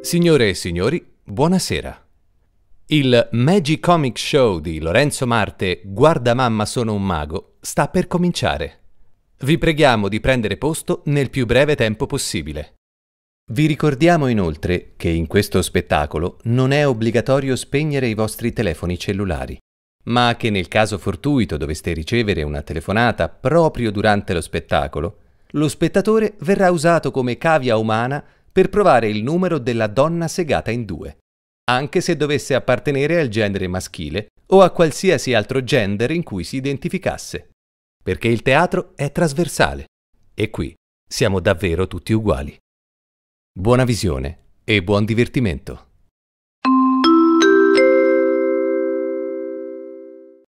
Signore e signori, buonasera. Il Magic Comic Show di Lorenzo Marte, Guarda mamma sono un mago, sta per cominciare. Vi preghiamo di prendere posto nel più breve tempo possibile. Vi ricordiamo inoltre che in questo spettacolo non è obbligatorio spegnere i vostri telefoni cellulari, ma che nel caso fortuito doveste ricevere una telefonata proprio durante lo spettacolo, lo spettatore verrà usato come cavia umana per provare il numero della donna segata in due, anche se dovesse appartenere al genere maschile o a qualsiasi altro gender in cui si identificasse, perché il teatro è trasversale e qui siamo davvero tutti uguali. Buona visione e buon divertimento!